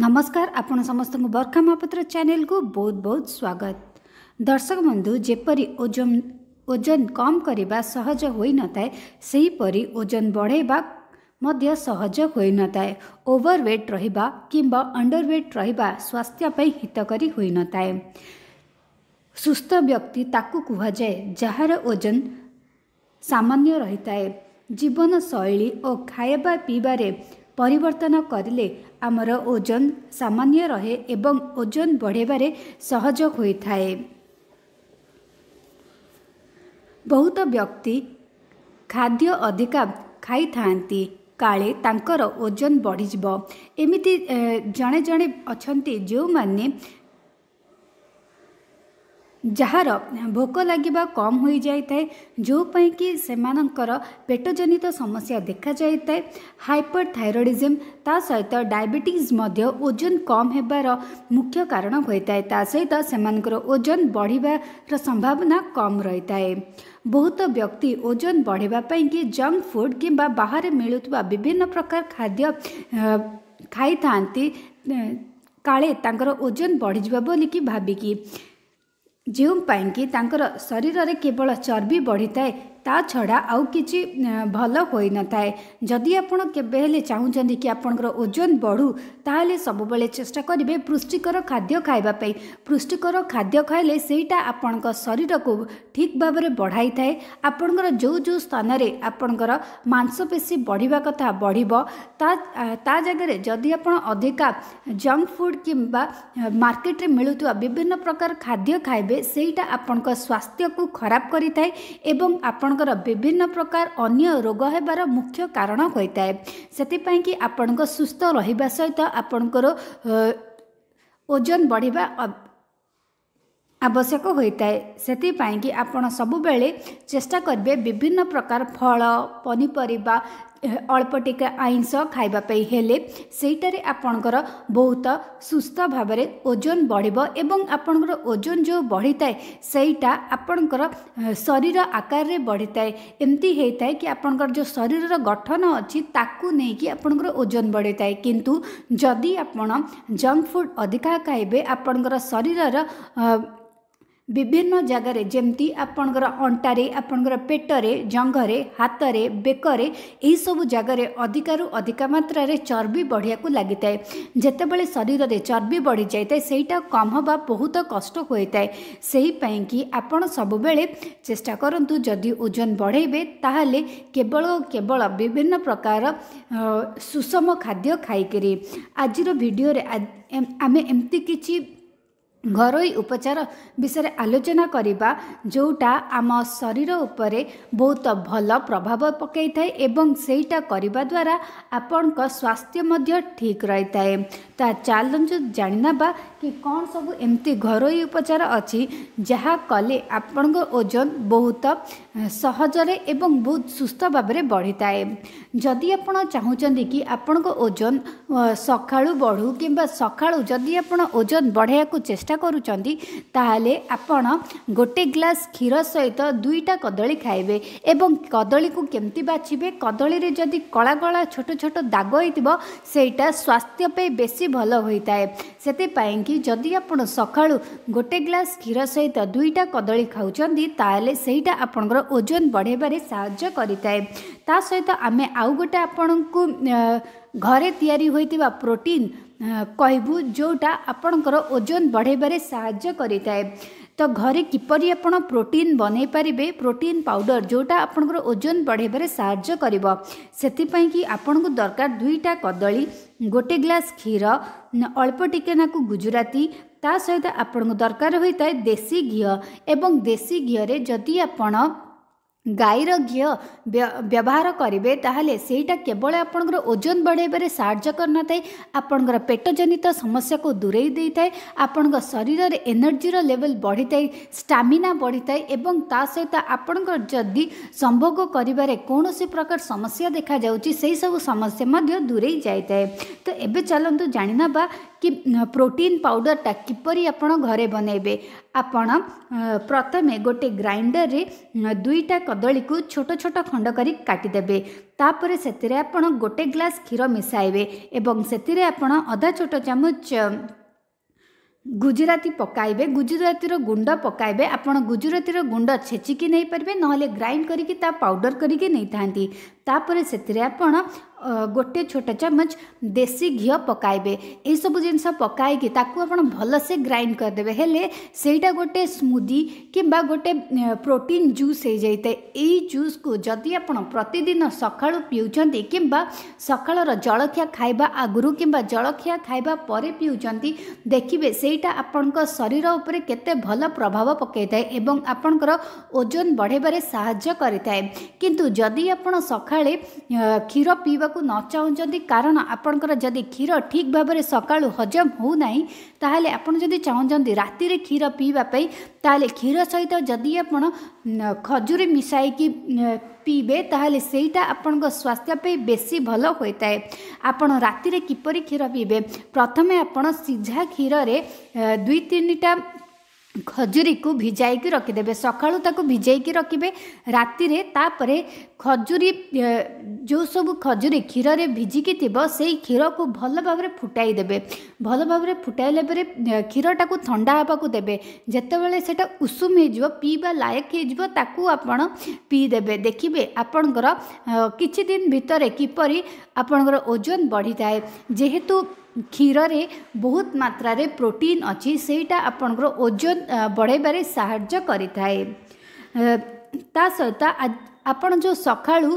नमस्कार आपण आपस्त बर्खा महापत्र को बहुत बहुत स्वागत दर्शक बंधु जप ओजन ओजन कम कमर सहज हुन थाएपरि ओजन बढैवाजन थाए ओभर वेट रह अन्डर वेट रह स्वास्थ्यप हितकरी हुन थाए सुस्थ व्यक्ति ताकू तुवाए जाए जीवनशैली खाइवा पिवारे ପରିବର୍ତ୍ତନ କରିଲେ ଆମର ଓଜନ ସାମାନ୍ୟ ରହେ ଏବଂ ଓଜନ ବଢ଼େଇବାରେ ସହଜ ହୋଇଥାଏ ବହୁତ ବ୍ୟକ୍ତି ଖାଦ୍ୟ ଅଧିକା ଖାଇଥାନ୍ତି କାଳେ ତାଙ୍କର ଓଜନ ବଢ଼ିଯିବ ଏମିତି ଜଣେ ଜଣେ ଅଛନ୍ତି ଯେଉଁମାନେ ଯାହାର ଭୋକ ଲାଗିବା କମ୍ ହୋଇଯାଇଥାଏ ଯେଉଁପାଇଁ କି ସେମାନଙ୍କର ପେଟଜନିତ ସମସ୍ୟା ଦେଖାଯାଇଥାଏ ହାଇପର୍ ଥାଇରଏଡ଼ିଜମ୍ ତା ସହିତ ଡାଇବେଟିସ୍ ମଧ୍ୟ ଓଜନ କମ୍ ହେବାର ମୁଖ୍ୟ କାରଣ ହୋଇଥାଏ ତା ସହିତ ସେମାନଙ୍କର ଓଜନ ବଢ଼ିବାର ସମ୍ଭାବନା କମ୍ ରହିଥାଏ ବହୁତ ବ୍ୟକ୍ତି ଓଜନ ବଢ଼ିବା ପାଇଁକି ଜଙ୍କ ଫୁଡ଼୍ କିମ୍ବା ବାହାରେ ମିଳୁଥିବା ବିଭିନ୍ନ ପ୍ରକାର ଖାଦ୍ୟ ଖାଇଥାନ୍ତି କାଳେ ତାଙ୍କର ଓଜନ ବଢ଼ିଯିବ ବୋଲିକି ଭାବିକି ଯେଉଁ ପାଇଁକି ତାଙ୍କର ଶରୀରରେ କେବଳ ଚର୍ବି ବଢ଼ିଥାଏ ତା ଛଡ଼ା ଆଉ କିଛି ଭଲ ହୋଇନଥାଏ ଯଦି ଆପଣ କେବେ ହେଲେ ଚାହୁଁଛନ୍ତି କି ଆପଣଙ୍କର ଓଜନ ବଢ଼ୁ ତାହେଲେ ସବୁବେଳେ ଚେଷ୍ଟା କରିବେ ପୃଷ୍ଟିକର ଖାଦ୍ୟ ଖାଇବା ପାଇଁ ପୃଷ୍ଟିକର ଖାଦ୍ୟ ଖାଇଲେ ସେଇଟା ଆପଣଙ୍କ ଶରୀରକୁ ଠିକ୍ ଭାବରେ ବଢ଼ାଇଥାଏ ଆପଣଙ୍କର ଯେଉଁ ଯେଉଁ ସ୍ଥାନରେ ଆପଣଙ୍କର ମାଂସପେଶୀ ବଢ଼ିବା କଥା ବଢ଼ିବ ତା ଜାଗାରେ ଯଦି ଆପଣ ଅଧିକା ଜଙ୍କ ଫୁଡ଼୍ କିମ୍ବା ମାର୍କେଟରେ ମିଳୁଥିବା ବିଭିନ୍ନ ପ୍ରକାର ଖାଦ୍ୟ ଖାଇବେ ସେଇଟା ଆପଣଙ୍କ ସ୍ୱାସ୍ଥ୍ୟକୁ ଖରାପ କରିଥାଏ ଏବଂ ଆପଣ ଆପଣଙ୍କର ବିଭିନ୍ନ ପ୍ରକାର ଅନ୍ୟ ରୋଗ ହେବାର ମୁଖ୍ୟ କାରଣ ହୋଇଥାଏ ସେଥିପାଇଁ କି ଆପଣଙ୍କ ସୁସ୍ଥ ରହିବା ସହିତ ଆପଣଙ୍କର ଓଜନ ବଢ଼ିବା ଆବଶ୍ୟକ ହୋଇଥାଏ ସେଥିପାଇଁ କି ଆପଣ ସବୁବେଳେ ଚେଷ୍ଟା କରିବେ ବିଭିନ୍ନ ପ୍ରକାର ଫଳ ପନିପରିବା आइंसो अर्पट आइस खाइहे सही आपण्डर बहुत सुस्थ भावे ओजन बढ्यो एउटा ओजन जो बढिता आपण शरीर आकारले बढिता कि आपो शरीर गठन अझै ताकु आपणको ओजन बढिता कि जो आप जफुड अधिक खाइ आपण्ड शरीर ବିଭିନ୍ନ ଜାଗାରେ ଯେମିତି ଆପଣଙ୍କର ଅଣ୍ଟାରେ ଆପଣଙ୍କର ପେଟରେ ଜଙ୍ଘରେ ହାତରେ ବେକରେ ଏହିସବୁ ଜାଗାରେ ଅଧିକାରୁ ଅଧିକା ମାତ୍ରାରେ ଚର୍ବି ବଢ଼ିବାକୁ ଲାଗିଥାଏ ଯେତେବେଳେ ଶରୀରରେ ଚର୍ବି ବଢ଼ିଯାଇଥାଏ ସେଇଟା କମ୍ ହେବା ବହୁତ କଷ୍ଟ ହୋଇଥାଏ ସେହିପାଇଁ କି ଆପଣ ସବୁବେଳେ ଚେଷ୍ଟା କରନ୍ତୁ ଯଦି ଓଜନ ବଢ଼େଇବେ ତାହେଲେ କେବଳ କେବଳ ବିଭିନ୍ନ ପ୍ରକାର ସୁଷମ ଖାଦ୍ୟ ଖାଇକରି ଆଜିର ଭିଡ଼ିଓରେ ଆମେ ଏମିତି କିଛି ଘରୋଇ ଉପଚାର ବିଷୟରେ ଆଲୋଚନା କରିବା ଯେଉଁଟା ଆମ ଶରୀର ଉପରେ ବହୁତ ଭଲ ପ୍ରଭାବ ପକାଇଥାଏ ଏବଂ ସେଇଟା କରିବା ଦ୍ୱାରା ଆପଣଙ୍କ ସ୍ୱାସ୍ଥ୍ୟ ମଧ୍ୟ ଠିକ୍ ରହିଥାଏ ତା ଚାଲନ୍ତୁ ଜାଣିନେବା କି କ'ଣ ସବୁ ଏମିତି ଘରୋଇ ଉପଚାର ଅଛି ଯାହା କଲେ ଆପଣଙ୍କ ଓଜନ ବହୁତ ସହଜରେ ଏବଂ ବହୁତ ସୁସ୍ଥ ଭାବରେ ବଢ଼ିଥାଏ ଯଦି ଆପଣ ଚାହୁଁଛନ୍ତି କି ଆପଣଙ୍କ ଓଜନ ସକାଳୁ ବଢ଼ୁ କିମ୍ବା ସକାଳୁ ଯଦି ଆପଣ ଓଜନ ବଢ଼ାଇବାକୁ ଚେଷ୍ଟା କରୁଛନ୍ତି ତାହେଲେ ଆପଣ ଗୋଟେ ଗ୍ଲାସ୍ କ୍ଷୀର ସହିତ ଦୁଇଟା କଦଳୀ ଖାଇବେ ଏବଂ କଦଳୀକୁ କେମିତି ବାଛିବେ କଦଳୀରେ ଯଦି କଳା କଳା ଛୋଟ ଛୋଟ ଦାଗ ହେଇଥିବ ସେଇଟା ସ୍ୱାସ୍ଥ୍ୟ ପାଇଁ ବେଶୀ ଭଲ ହୋଇଥାଏ ସେଥିପାଇଁ କି ଯଦି ଆପଣ ସକାଳୁ ଗୋଟେ ଗ୍ଲାସ୍ କ୍ଷୀର ସହିତ ଦୁଇଟା କଦଳୀ ଖାଉଛନ୍ତି ତାହେଲେ ସେଇଟା ଆପଣଙ୍କର ଓଜନ ବଢ଼େଇବାରେ ସାହାଯ୍ୟ କରିଥାଏ ତା ସହିତ ଆମେ ଆଉ ଗୋଟେ ଆପଣଙ୍କୁ ଘରେ ତିଆରି ହୋଇଥିବା ପ୍ରୋଟିନ୍ କହିବୁ ଯେଉଁଟା ଆପଣଙ୍କର ଓଜନ ବଢ଼େଇବାରେ ସାହାଯ୍ୟ କରିଥାଏ ତ ଘରେ କିପରି ଆପଣ ପ୍ରୋଟିନ୍ ବନେଇ ପାରିବେ ପ୍ରୋଟିନ୍ ପାଉଡ଼ର ଯେଉଁଟା ଆପଣଙ୍କର ଓଜନ ବଢ଼େଇବାରେ ସାହାଯ୍ୟ କରିବ ସେଥିପାଇଁ କି ଆପଣଙ୍କୁ ଦରକାର ଦୁଇଟା କଦଳୀ गोटे ग्लास क्षिर अल्पटनाको गुजराती ता सहित आपणको दरकार देसी देशी घिउ देसी घिउले जदी आपण गाई र घि व्यवहार गरे त केवल आपणको ओजन बढाइबारे साय गरिनथे आपण पेट को समस्याको दुरैदिए आपण शरीर एनर्जी र लेभल बढिए स्टामिना बढितासित आपणको जि सम्भो कनौसि प्रकार समस्या देखाऊि सही सब समस्या दुरै जाइ ता जा କି ପ୍ରୋଟିନ୍ ପାଉଡ଼ର୍ଟା କିପରି ଆପଣ ଘରେ ବନେଇବେ ଆପଣ ପ୍ରଥମେ ଗୋଟେ ଗ୍ରାଇଣ୍ଡର୍ରେ ଦୁଇଟା କଦଳୀକୁ ଛୋଟ ଛୋଟ ଖଣ୍ଡ କରି କାଟିଦେବେ ତାପରେ ସେଥିରେ ଆପଣ ଗୋଟେ ଗ୍ଲାସ୍ କ୍ଷୀର ମିଶାଇବେ ଏବଂ ସେଥିରେ ଆପଣ ଅଧା ଛୋଟ ଚାମଚ ଗୁଜୁରାତି ପକାଇବେ ଗୁଜୁରାତିର ଗୁଣ୍ଡ ପକାଇବେ ଆପଣ ଗୁଜୁରାତିର ଗୁଣ୍ଡ ଛେଚିକି ନେଇପାରିବେ ନହେଲେ ଗ୍ରାଇଣ୍ଡ କରିକି ତା ପାଉଡ଼ର କରିକି ନେଇଥାନ୍ତି ତାପରେ ସେଥିରେ ଆପଣ ଗୋଟିଏ ଛୋଟ ଚାମଚ ଦେଶୀ ଘିଅ ପକାଇବେ ଏଇସବୁ ଜିନିଷ ପକାଇକି ତାକୁ ଆପଣ ଭଲସେ ଗ୍ରାଇଣ୍ଡ କରିଦେବେ ହେଲେ ସେଇଟା ଗୋଟେ ସ୍ମୁଦି କିମ୍ବା ଗୋଟେ ପ୍ରୋଟିନ୍ ଜୁସ୍ ହେଇଯାଇଥାଏ ଏଇ ଜୁସ୍କୁ ଯଦି ଆପଣ ପ୍ରତିଦିନ ସକାଳୁ ପିଉଛନ୍ତି କିମ୍ବା ସକାଳର ଜଳଖିଆ ଖାଇବା ଆଗରୁ କିମ୍ବା ଜଳଖିଆ ଖାଇବା ପରେ ପିଉଛନ୍ତି ଦେଖିବେ ସେଇଟା ଆପଣଙ୍କ ଶରୀର ଉପରେ କେତେ ଭଲ ପ୍ରଭାବ ପକାଇଥାଏ ଏବଂ ଆପଣଙ୍କର ଓଜନ ବଢ଼ାଇବାରେ ସାହାଯ୍ୟ କରିଥାଏ କିନ୍ତୁ ଯଦି ଆପଣ ସକାଳେ କ୍ଷୀର ପିଇବା ନେବାକୁ ନ ଚାହୁଁଛନ୍ତି କାରଣ ଆପଣଙ୍କର ଯଦି କ୍ଷୀର ଠିକ୍ ଭାବରେ ସକାଳୁ ହଜମ ହେଉନାହିଁ ତାହେଲେ ଆପଣ ଯଦି ଚାହୁଁଛନ୍ତି ରାତିରେ କ୍ଷୀର ପିଇବା ପାଇଁ ତାହେଲେ କ୍ଷୀର ସହିତ ଯଦି ଆପଣ ଖଜୁରୀ ମିଶାଇକି ପିଇବେ ତାହେଲେ ସେଇଟା ଆପଣଙ୍କ ସ୍ୱାସ୍ଥ୍ୟ ପାଇଁ ବେଶୀ ଭଲ ହୋଇଥାଏ ଆପଣ ରାତିରେ କିପରି କ୍ଷୀର ପିଇବେ ପ୍ରଥମେ ଆପଣ ସିଝା କ୍ଷୀରରେ ଦୁଇ ତିନିଟା ଖଜୁରୀକୁ ଭିଜାଇକି ରଖିଦେବେ ସକାଳୁ ତାକୁ ଭିଜାଇକି ରଖିବେ ରାତିରେ ତା'ପରେ ଖଜୁରୀ ଯେଉଁ ସବୁ ଖଜୁରୀ କ୍ଷୀରରେ ଭିଜିକି ଥିବ ସେଇ କ୍ଷୀରକୁ ଭଲ ଭାବରେ ଫୁଟାଇ ଦେବେ ଭଲ ଭାବରେ ଫୁଟାଇଲା ପରେ କ୍ଷୀରଟାକୁ ଥଣ୍ଡା ହେବାକୁ ଦେବେ ଯେତେବେଳେ ସେଇଟା ଉଷୁମ ହେଇଯିବ ପିଇବା ଲାୟକ ହେଇଯିବ ତାକୁ ଆପଣ ପିଇଦେବେ ଦେଖିବେ ଆପଣଙ୍କର କିଛି ଦିନ ଭିତରେ କିପରି ଆପଣଙ୍କର ଓଜନ ବଢ଼ିଥାଏ ଯେହେତୁ କ୍ଷୀରରେ ବହୁତ ମାତ୍ରାରେ ପ୍ରୋଟିନ୍ ଅଛି ସେଇଟା ଆପଣଙ୍କର ଓଜନ ବଢ଼ାଇବାରେ ସାହାଯ୍ୟ କରିଥାଏ ତା ସହିତ ଆପଣ ଯେଉଁ ସକାଳୁ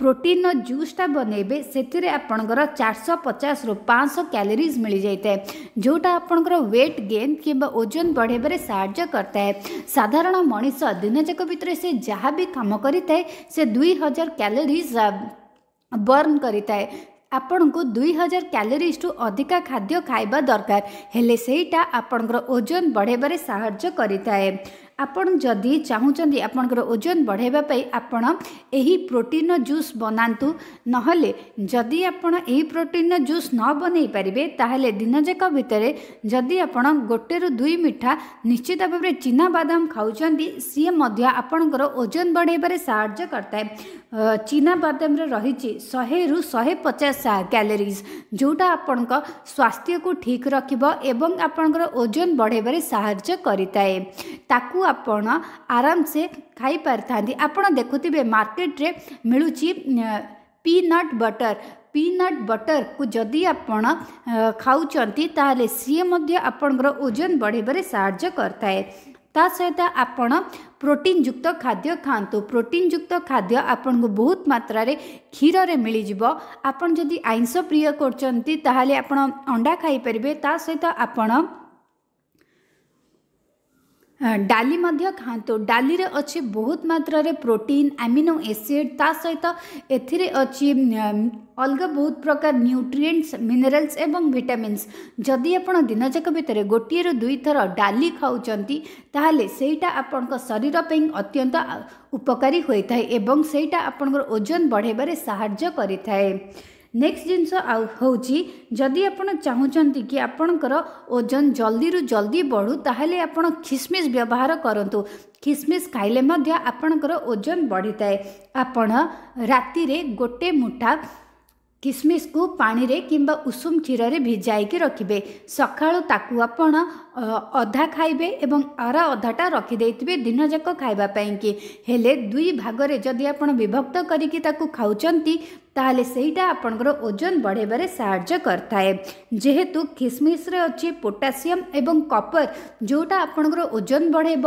ପ୍ରୋଟିନ୍ର ଜୁସ୍ଟା ବନେଇବେ ସେଥିରେ ଆପଣଙ୍କର ଚାରିଶହ ପଚାଶରୁ ପାଞ୍ଚଶହ କ୍ୟାଲୋରିଜ୍ ମିଳିଯାଇଥାଏ ଯେଉଁଟା ଆପଣଙ୍କର ୱେଟ୍ ଗେନ୍ କିମ୍ବା ଓଜନ ବଢ଼ାଇବାରେ ସାହାଯ୍ୟ କରିଥାଏ ସାଧାରଣ ମଣିଷ ଦିନଯାକ ଭିତରେ ସେ ଯାହା ବି କାମ କରିଥାଏ ସେ ଦୁଇ ହଜାର କ୍ୟାଲୋରିଜ୍ ବର୍ନ କରିଥାଏ ଆପଣଙ୍କୁ ଦୁଇ ହଜାର କ୍ୟାଲୋରିଜଠୁ ଅଧିକା ଖାଦ୍ୟ ଖାଇବା ଦରକାର ହେଲେ ସେଇଟା ଆପଣଙ୍କର ଓଜନ ବଢ଼ାଇବାରେ ସାହାଯ୍ୟ କରିଥାଏ ଆପଣ ଯଦି ଚାହୁଁଛନ୍ତି ଆପଣଙ୍କର ଓଜନ ବଢ଼ାଇବା ପାଇଁ ଆପଣ ଏହି ପ୍ରୋଟିନ୍ର ଜୁସ୍ ବନାନ୍ତୁ ନହେଲେ ଯଦି ଆପଣ ଏହି ପ୍ରୋଟିନ୍ର ଜୁସ୍ ନ ବନେଇ ପାରିବେ ତାହେଲେ ଦିନଯାକ ଭିତରେ ଯଦି ଆପଣ ଗୋଟେରୁ ଦୁଇ ମିଠା ନିଶ୍ଚିତ ଭାବରେ ଚିନା ବାଦାମ ଖାଉଛନ୍ତି ସିଏ ମଧ୍ୟ ଆପଣଙ୍କର ଓଜନ ବଢ଼ାଇବାରେ ସାହାଯ୍ୟ କରିଥାଏ ଚିନା ବାଦାମରେ ରହିଛି ଶହେରୁ ଶହେ ପଚାଶ କ୍ୟାଲୋରିଜ୍ ଯେଉଁଟା ଆପଣଙ୍କ ସ୍ୱାସ୍ଥ୍ୟକୁ ଠିକ୍ ରଖିବ ଏବଂ ଆପଣଙ୍କର ଓଜନ ବଢ଼ାଇବାରେ ସାହାଯ୍ୟ କରିଥାଏ ତାକୁ ଆପଣ ଆରାମସେ ଖାଇପାରିଥାନ୍ତି ଆପଣ ଦେଖୁଥିବେ ମାର୍କେଟରେ ମିଳୁଛି ପିନଟ୍ ବଟର୍ ପିନଟ୍ ବଟର୍କୁ ଯଦି ଆପଣ ଖାଉଛନ୍ତି ତାହେଲେ ସିଏ ମଧ୍ୟ ଆପଣଙ୍କର ଓଜନ ବଢ଼ାଇବାରେ ସାହାଯ୍ୟ କରିଥାଏ ତା ସହିତ ଆପଣ ପ୍ରୋଟିନ୍ ଯୁକ୍ତ ଖାଦ୍ୟ ଖାଆନ୍ତୁ ପ୍ରୋଟିନ୍ ଯୁକ୍ତ ଖାଦ୍ୟ ଆପଣଙ୍କୁ ବହୁତ ମାତ୍ରାରେ କ୍ଷୀରରେ ମିଳିଯିବ ଆପଣ ଯଦି ଆଇଁଷ ପ୍ରିୟ କରୁଛନ୍ତି ତାହେଲେ ଆପଣ ଅଣ୍ଡା ଖାଇପାରିବେ ତା ସହିତ ଆପଣ ଡାଲି ମଧ୍ୟ ଖାଆନ୍ତୁ ଡାଲିରେ ଅଛି ବହୁତ ମାତ୍ରାରେ ପ୍ରୋଟିନ୍ ଆମିନୋ ଏସିଡ୍ ତା ସହିତ ଏଥିରେ ଅଛି ଅଲଗା ବହୁତ ପ୍ରକାର ନ୍ୟୁଟ୍ରିଏଣ୍ଟସ୍ ମିନେରାଲ୍ସ ଏବଂ ଭିଟାମିନ୍ସ ଯଦି ଆପଣ ଦିନଯାକ ଭିତରେ ଗୋଟିଏରୁ ଦୁଇଥର ଡାଲି ଖାଉଛନ୍ତି ତାହେଲେ ସେଇଟା ଆପଣଙ୍କ ଶରୀର ପାଇଁ ଅତ୍ୟନ୍ତ ଉପକାରୀ ହୋଇଥାଏ ଏବଂ ସେଇଟା ଆପଣଙ୍କର ଓଜନ ବଢ଼ାଇବାରେ ସାହାଯ୍ୟ କରିଥାଏ ନେକ୍ସଟ ଜିନିଷ ଆଉ ହେଉଛି ଯଦି ଆପଣ ଚାହୁଁଛନ୍ତି କି ଆପଣଙ୍କର ଓଜନ ଜଲ୍ଦିରୁ ଜଲ୍ଦି ବଢ଼ୁ ତାହେଲେ ଆପଣ ଖିସମିସ୍ ବ୍ୟବହାର କରନ୍ତୁ ଖିସମିସ୍ ଖାଇଲେ ମଧ୍ୟ ଆପଣଙ୍କର ଓଜନ ବଢ଼ିଥାଏ ଆପଣ ରାତିରେ ଗୋଟେ ମୁଠା କିସମିସ୍କୁ ପାଣିରେ କିମ୍ବା ଉଷୁମ କ୍ଷୀରରେ ଭିଜାଇକି ରଖିବେ ସକାଳୁ ତାକୁ ଆପଣ ଅଧା ଖାଇବେ ଏବଂ ଆର ଅଧାଟା ରଖିଦେଇଥିବେ ଦିନଯାକ ଖାଇବା ପାଇଁକି ହେଲେ ଦୁଇ ଭାଗରେ ଯଦି ଆପଣ ବିଭକ୍ତ କରିକି ତାକୁ ଖାଉଛନ୍ତି ତାହେଲେ ସେଇଟା ଆପଣଙ୍କର ଓଜନ ବଢ଼ାଇବାରେ ସାହାଯ୍ୟ କରିଥାଏ ଯେହେତୁ ଖିସମିସରେ ଅଛି ପୋଟାସିୟମ୍ ଏବଂ କପର ଯେଉଁଟା ଆପଣଙ୍କର ଓଜନ ବଢ଼ାଇବ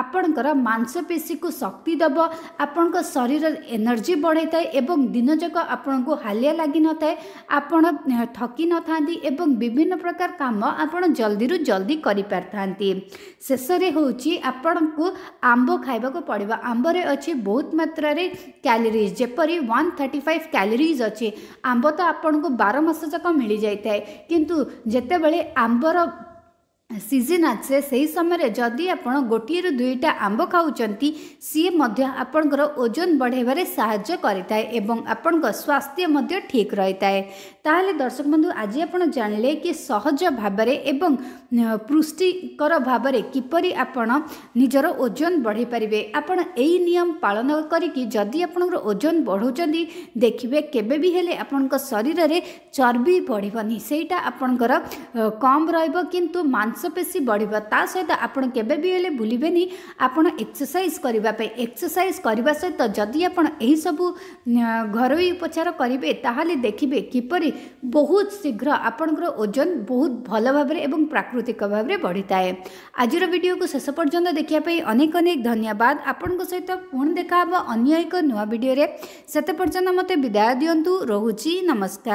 ଆପଣଙ୍କର ମାଂସପେଶୀକୁ ଶକ୍ତି ଦେବ ଆପଣଙ୍କ ଶରୀରରେ ଏନର୍ଜି ବଢ଼ାଇଥାଏ ଏବଂ ଦିନଯାକ ଆପଣଙ୍କୁ ହାଲିଆ ଲାଗିନଥାଏ ଆପଣ ଥକି ନଥାନ୍ତି ଏବଂ ବିଭିନ୍ନ ପ୍ରକାର କାମ ଆପଣ ଜଲ୍ଦିରୁ ଜଲ୍ଦି କରିପାରିଥାନ୍ତି ଶେଷରେ ହେଉଛି ଆପଣଙ୍କୁ ଆମ୍ବ ଖାଇବାକୁ ପଡ଼ିବ ଆମ୍ବରେ ଅଛି ବହୁତ ମାତ୍ରାରେ କ୍ୟାଲୋରିଜ୍ ଯେପରି ୱାନ୍ ଥାର୍ଟି ଫାଇଭ୍ କ୍ୟାଲୋରିଜ୍ ଅଛି ଆମ୍ବ ତ ଆପଣଙ୍କୁ ବାର ମାସ ଯାକ ମିଳିଯାଇଥାଏ କିନ୍ତୁ ଯେତେବେଳେ ଆମ୍ବର ସିଜନ୍ ଆସେ ସେହି ସମୟରେ ଯଦି ଆପଣ ଗୋଟିଏରୁ ଦୁଇଟା ଆମ୍ବ ଖାଉଛନ୍ତି ସିଏ ମଧ୍ୟ ଆପଣଙ୍କର ଓଜନ ବଢ଼ାଇବାରେ ସାହାଯ୍ୟ କରିଥାଏ ଏବଂ ଆପଣଙ୍କ ସ୍ୱାସ୍ଥ୍ୟ ମଧ୍ୟ ଠିକ୍ ରହିଥାଏ ତାହେଲେ ଦର୍ଶକ ବନ୍ଧୁ ଆଜି ଆପଣ ଜାଣିଲେ କି ସହଜ ଭାବରେ ଏବଂ ପୁଷ୍ଟିକର ଭାବରେ କିପରି ଆପଣ ନିଜର ଓଜନ ବଢ଼ାଇ ପାରିବେ ଆପଣ ଏହି ନିୟମ ପାଳନ କରିକି ଯଦି ଆପଣଙ୍କର ଓଜନ ବଢ଼ାଉଛନ୍ତି ଦେଖିବେ କେବେ ବି ହେଲେ ଆପଣଙ୍କ ଶରୀରରେ ଚର୍ବି ବଢ଼ିବନି ସେଇଟା ଆପଣଙ୍କର କମ୍ ରହିବ କିନ୍ତୁ ମାଂସ ମାଂସପେଶୀ ବଢ଼ିବ ତା ସହିତ ଆପଣ କେବେ ବି ହେଲେ ଭୁଲିବେନି ଆପଣ ଏକ୍ସରସାଇଜ୍ କରିବା ପାଇଁ ଏକ୍ସରସାଇଜ୍ କରିବା ସହିତ ଯଦି ଆପଣ ଏହିସବୁ ଘରୋଇ ଉପଚାର କରିବେ ତାହେଲେ ଦେଖିବେ କିପରି ବହୁତ ଶୀଘ୍ର ଆପଣଙ୍କର ଓଜନ ବହୁତ ଭଲ ଭାବରେ ଏବଂ ପ୍ରାକୃତିକ ଭାବରେ ବଢ଼ିଥାଏ ଆଜିର ଭିଡ଼ିଓକୁ ଶେଷ ପର୍ଯ୍ୟନ୍ତ ଦେଖିବା ପାଇଁ ଅନେକ ଅନେକ ଧନ୍ୟବାଦ ଆପଣଙ୍କ ସହିତ ପୁଣି ଦେଖାହେବ ଅନ୍ୟ ଏକ ନୂଆ ଭିଡ଼ିଓରେ ସେତେ ପର୍ଯ୍ୟନ୍ତ ମୋତେ ବିଦାୟ ଦିଅନ୍ତୁ ରହୁଛି ନମସ୍କାର